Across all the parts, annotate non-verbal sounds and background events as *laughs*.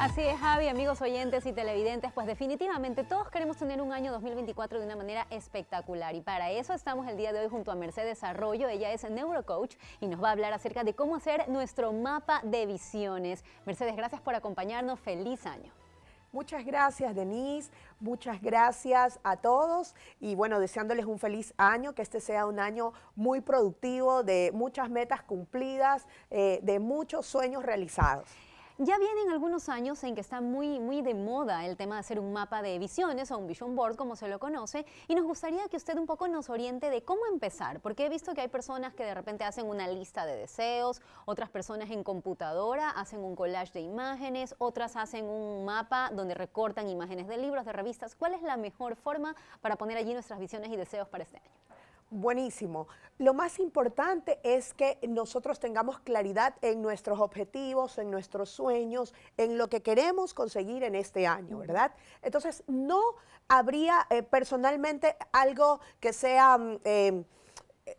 Así es, Javi, amigos oyentes y televidentes, pues definitivamente todos queremos tener un año 2024 de una manera espectacular y para eso estamos el día de hoy junto a Mercedes Arroyo, ella es neurocoach y nos va a hablar acerca de cómo hacer nuestro mapa de visiones. Mercedes, gracias por acompañarnos, feliz año. Muchas gracias, Denise. Muchas gracias a todos y bueno, deseándoles un feliz año, que este sea un año muy productivo, de muchas metas cumplidas, eh, de muchos sueños realizados. Ya vienen algunos años en que está muy, muy de moda el tema de hacer un mapa de visiones o un vision board, como se lo conoce, y nos gustaría que usted un poco nos oriente de cómo empezar, porque he visto que hay personas que de repente hacen una lista de deseos, otras personas en computadora hacen un collage de imágenes, otras hacen un mapa donde recortan imágenes de libros, de revistas. ¿Cuál es la mejor forma para poner allí nuestras visiones y deseos para este año? Buenísimo. Lo más importante es que nosotros tengamos claridad en nuestros objetivos, en nuestros sueños, en lo que queremos conseguir en este año, ¿verdad? Entonces, no habría eh, personalmente algo que sea... Mm, em,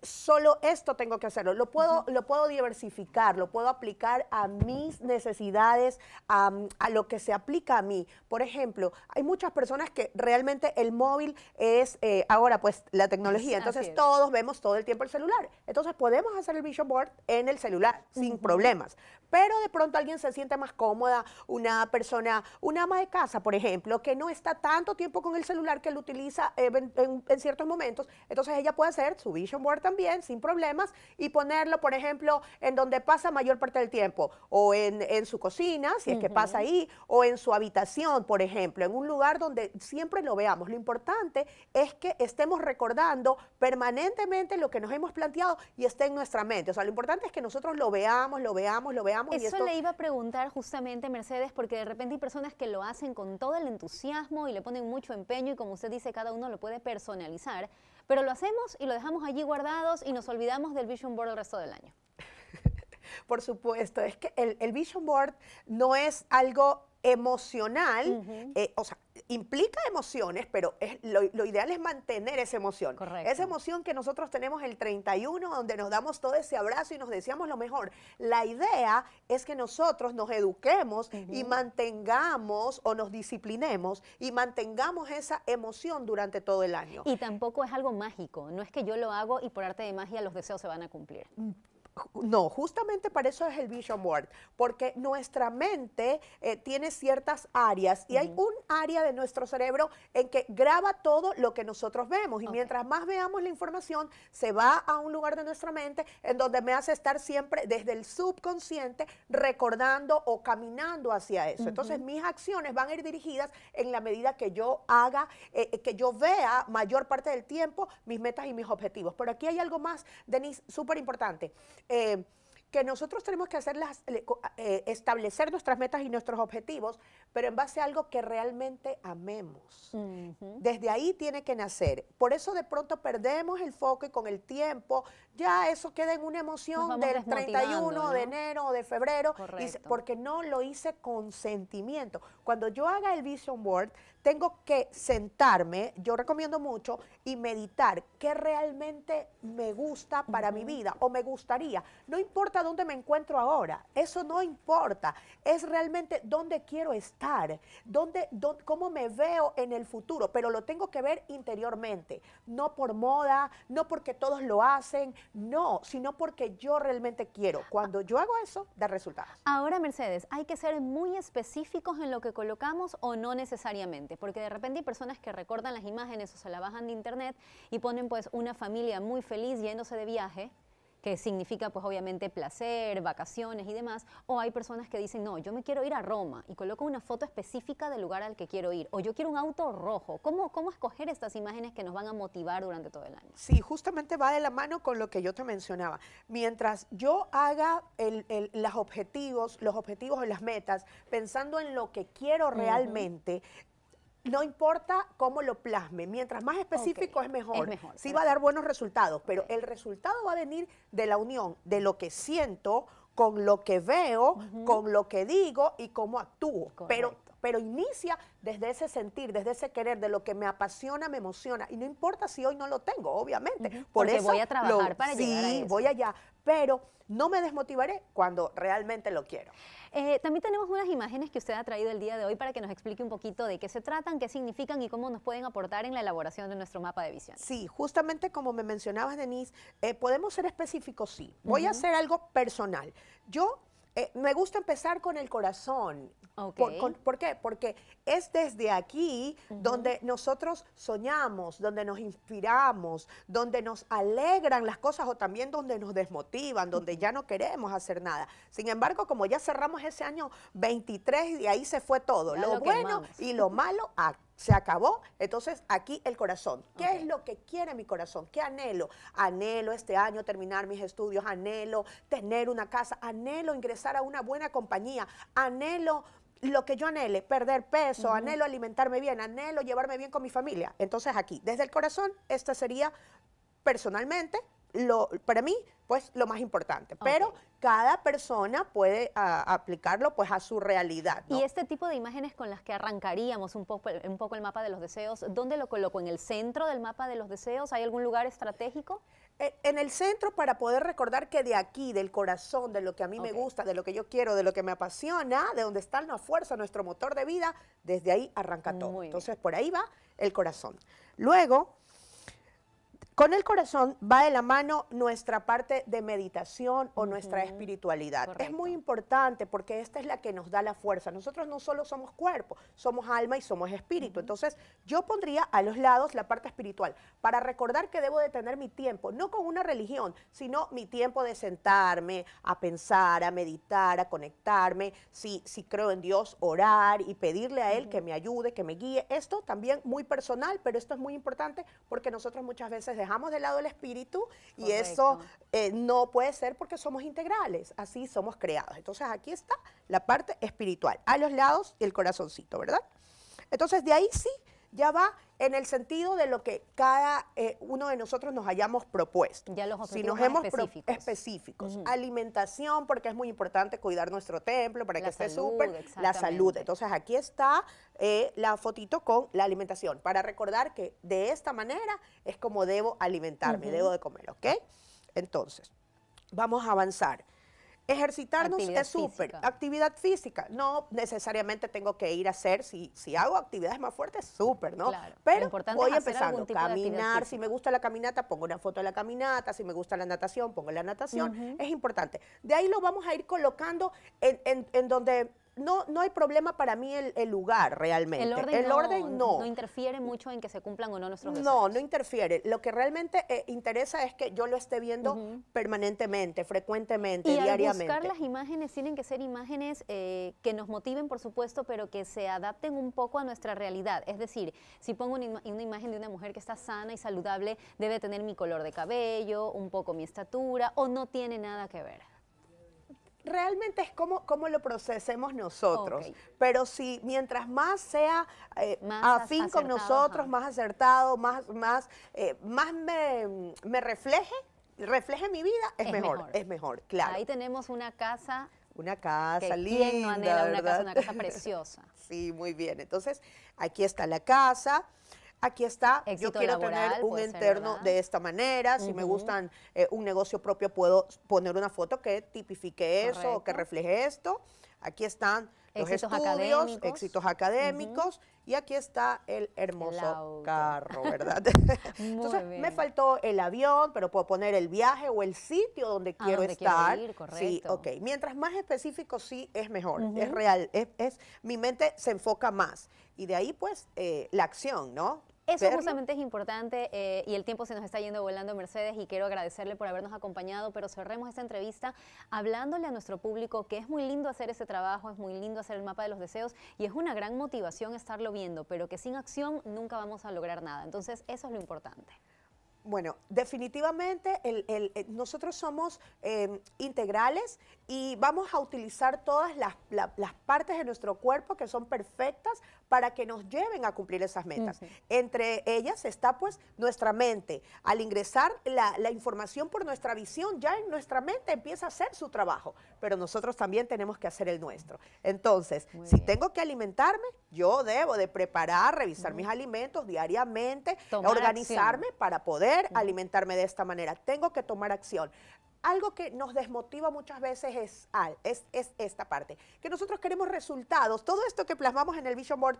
solo esto tengo que hacerlo. Lo puedo, lo puedo diversificar, lo puedo aplicar a mis necesidades, a, lo que se aplica a mí. Por ejemplo, hay muchas personas que realmente el móvil es eh, ahora pues la tecnología. Entonces todos vemos todo el tiempo el celular. Entonces podemos hacer el vision board en el celular sin problemas. Pero de pronto alguien se siente más cómoda, una persona, una ama de casa, por ejemplo, que no está tanto tiempo con el celular que lo utiliza eh, en ciertos momentos. Entonces ella puede hacer su vision board también, sin problemas, y ponerlo, por ejemplo, en donde pasa mayor parte del tiempo, o en, en su cocina, si es que pasa ahí, o en su habitación, por ejemplo, en un lugar donde siempre lo veamos. Lo importante es que estemos recordando permanentemente lo que nos hemos planteado y esté en nuestra mente. O sea, lo importante es que nosotros lo veamos, lo veamos, lo veamos. Eso y esto... le iba a preguntar justamente, Mercedes, porque de repente hay personas que lo hacen con todo el entusiasmo y le ponen mucho empeño y como usted dice, cada uno lo puede personalizar pero lo hacemos y lo dejamos allí guardados y nos olvidamos del Vision Board el resto del año. *laughs* Por supuesto, es que el, Vision Board no es algo emocional, eh, o sea, implica emociones, pero es, lo, ideal es mantener esa emoción. Esa emoción que nosotros tenemos el 31, donde nos damos todo ese abrazo y nos deseamos lo mejor. La idea es que nosotros nos eduquemos y mantengamos o nos disciplinemos y mantengamos esa emoción durante todo el año. Y tampoco es algo mágico, no es que yo lo hago y por arte de magia los deseos se van a cumplir. Mm, no, justamente para eso es el Vision Board, porque nuestra mente eh, tiene ciertas áreas y hay un área de nuestro cerebro en que graba todo lo que nosotros vemos y mientras más veamos la información, se va a un lugar de nuestra mente en donde me hace estar siempre desde el subconsciente recordando o caminando hacia eso. Entonces mis acciones van a ir dirigidas en la medida que yo haga, eh, eh, que yo vea mayor parte del tiempo mis metas y mis objetivos. Pero aquí hay algo más, Denise, súper importante eh, que nosotros tenemos que hacer las, eh, establecer nuestras metas y nuestros objetivos, pero en base a algo que realmente amemos. Desde ahí tiene que nacer. Por eso de pronto perdemos el foco y con el tiempo ya eso queda en una emoción del 31 de enero o de febrero, porque no lo hice con sentimiento. Cuando yo haga el vision board, tengo que sentarme, yo recomiendo mucho, y meditar qué realmente me gusta para mi vida o me gustaría. No importa dónde me encuentro ahora, eso no importa, es realmente dónde quiero estar estar, cómo me veo en el futuro, pero lo tengo que ver interiormente, no por moda, no porque todos lo hacen, no, sino porque yo realmente quiero. Cuando yo hago eso, da resultados. Ahora, Mercedes, hay que ser muy específicos en lo que colocamos o no necesariamente, porque de repente hay personas que recortan las imágenes o se la bajan de internet y ponen pues una familia muy feliz yéndose de viaje que significa pues obviamente placer, vacaciones y demás, o hay personas que dicen, no, yo me quiero ir a Roma y coloco una foto específica del lugar al que quiero ir, o yo quiero un auto rojo. ¿Cómo, cómo escoger estas imágenes que nos van a motivar durante todo el año? Sí, justamente va de la mano con lo que yo te mencionaba. Mientras yo haga el, los objetivos, los objetivos o las metas, pensando en lo que quiero realmente, no importa cómo lo plasme, mientras más específico es, mejor. Sí va a dar buenos resultados, pero el resultado va a venir de la unión de lo que siento con lo que veo, con lo que digo y cómo actúo. Pero pero inicia desde ese sentir, desde ese querer, de lo que me apasiona, me emociona. Y no importa si hoy no lo tengo, obviamente. Por voy a trabajar para llegar voy allá. Pero no me desmotivaré cuando realmente lo quiero. Eh, también tenemos unas imágenes que usted ha traído el día de hoy para que nos explique un poquito de qué se tratan, qué significan y cómo nos pueden aportar en la elaboración de nuestro mapa de visión. Sí, justamente como me mencionabas, Denise, eh, podemos ser específicos, sí. Voy a hacer algo personal. Yo eh, me gusta empezar con el corazón. Por, qué? Porque es desde aquí donde nosotros soñamos, donde nos inspiramos, donde nos alegran las cosas o también donde nos desmotivan, donde ya no queremos hacer nada. Sin embargo, como ya cerramos ese año 23 y de ahí se fue todo, lo, bueno y lo malo *laughs* se acabó. Entonces, aquí el corazón. ¿Qué es lo que quiere mi corazón? ¿Qué anhelo? Anhelo este año terminar mis estudios, anhelo tener una casa, anhelo ingresar a una buena compañía, anhelo lo que yo anhele, perder peso, anhelo alimentarme bien, anhelo llevarme bien con mi familia. Entonces, aquí, desde el corazón, esta sería personalmente lo, para mí, pues lo más importante. Pero cada persona puede ah, aplicarlo pues a su realidad. Y este tipo de imágenes con las que arrancaríamos un poco, un poco el mapa de los deseos, ¿dónde lo coloco? ¿En el centro del mapa de los deseos? ¿Hay algún lugar estratégico? E, en el centro para poder recordar que de aquí, del corazón, de lo que a mí me gusta, de lo que yo quiero, de lo que me apasiona, de donde está la fuerza, nuestro motor de vida, desde ahí arranca todo. Entonces, por ahí va el corazón. Luego, con el corazón va de la mano nuestra parte de meditación o nuestra espiritualidad. Es muy importante porque esta es la que nos da la fuerza. Nosotros no solo somos cuerpo, somos alma y somos espíritu. Entonces yo pondría a los lados la parte espiritual para recordar que debo de tener mi tiempo, no con una religión, sino mi tiempo de sentarme, a pensar, a meditar, a conectarme, si, creo en Dios, orar y pedirle a Él que me ayude, que me guíe. Esto también muy personal, pero esto es muy importante porque nosotros muchas veces dejamos de lado el espíritu y eso eh, no puede ser porque somos integrales, así somos creados. Entonces aquí está la parte espiritual, a los lados y el corazoncito, ¿verdad? Entonces de ahí sí ya va en el sentido de lo que cada eh, uno de nosotros nos hayamos propuesto. Ya los si nos hemos específicos. Alimentación, porque es muy importante cuidar nuestro templo para que esté súper. La salud. Entonces aquí está eh, la fotito con la alimentación, para recordar que de esta manera es como debo alimentarme, debo de comer, ¿ok? Entonces, vamos a avanzar. Ejercitarnos es súper. Actividad física. No necesariamente tengo que ir a hacer, si, si hago actividades más fuertes, súper, ¿no? Pero voy empezando. Caminar, si me gusta la caminata, pongo una foto de la caminata. Si me gusta la natación, pongo la natación. Es importante. De ahí lo vamos a ir colocando en donde no, no hay problema para mí el, lugar realmente. El orden, no, no, interfiere mucho en que se cumplan o no nuestros deseos. No, no interfiere. Lo que realmente eh, interesa es que yo lo esté viendo permanentemente, frecuentemente, y diariamente. buscar las imágenes tienen que ser imágenes eh, que nos motiven, por supuesto, pero que se adapten un poco a nuestra realidad. Es decir, si pongo una imagen de una mujer que está sana y saludable, debe tener mi color de cabello, un poco mi estatura, o no tiene nada que ver. Realmente es como, lo procesemos nosotros. Pero si mientras más sea eh, más afín con nosotros, más acertado, más, más, eh, más me, refleje, refleje mi vida, es, mejor, es mejor, claro. Ahí tenemos una casa una casa linda. una casa preciosa? *laughs* sí, muy bien. Entonces, aquí está la casa aquí está, yo quiero tener un interno de esta manera, si me gustan eh, un negocio propio puedo poner una foto que tipifique eso, que refleje esto. Aquí están los éxitos estudios, académicos. éxitos académicos y aquí está el hermoso carro, ¿verdad? *laughs* *laughs* Entonces me faltó el avión, pero puedo poner el viaje o el sitio donde quiero estar. correcto. Sí, ok. Mientras más específico sí es mejor, es real, es, es, mi mente se enfoca más y de ahí pues eh, la acción, ¿no? Eso justamente es importante eh, y el tiempo se nos está yendo volando, Mercedes, y quiero agradecerle por habernos acompañado, pero cerremos esta entrevista hablándole a nuestro público que es muy lindo hacer ese trabajo, es muy lindo hacer el mapa de los deseos y es una gran motivación estarlo viendo, pero que sin acción nunca vamos a lograr nada. Entonces, eso es lo importante. Bueno, definitivamente eh, nosotros somos eh, integrales y vamos a utilizar todas las, partes de nuestro cuerpo que son perfectas para que nos lleven a cumplir esas metas. Entre ellas está pues nuestra mente. Al ingresar la, información por nuestra visión, ya en nuestra mente empieza a hacer su trabajo, pero nosotros también tenemos que hacer el nuestro. Entonces, si tengo que alimentarme, yo debo de preparar, revisar mis alimentos diariamente, organizarme para poder alimentarme de esta manera. Tengo que tomar acción algo que nos desmotiva muchas veces es, es, es, esta parte, que nosotros queremos resultados. Todo esto que plasmamos en el Vision Board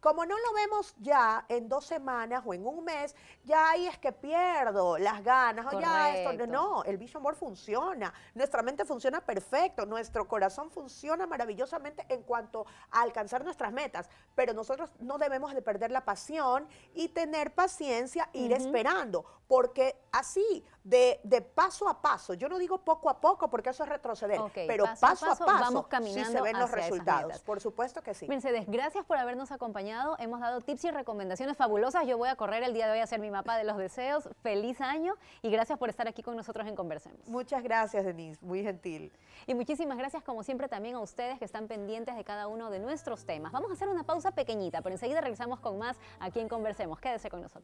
como no lo vemos ya en dos semanas o en un mes, ya ahí es que pierdo las ganas. O oh, ya esto. No, el Vision amor funciona. Nuestra mente funciona perfecto. Nuestro corazón funciona maravillosamente en cuanto a alcanzar nuestras metas. Pero nosotros no debemos de perder la pasión y tener paciencia, ir esperando. Porque así, de, paso a paso, yo no digo poco a poco porque eso es retroceder, pero paso, a paso, vamos caminando se ven los resultados. Por supuesto que sí. Mercedes, gracias por habernos acompañado Hemos dado tips y recomendaciones fabulosas. Yo voy a correr el día de hoy a hacer mi mapa de los deseos. Feliz año y gracias por estar aquí con nosotros en Conversemos. Muchas gracias, Denise. Muy gentil. Y muchísimas gracias, como siempre, también a ustedes que están pendientes de cada uno de nuestros temas. Vamos a hacer una pausa pequeñita, pero enseguida regresamos con más aquí en Conversemos. Quédese con nosotros.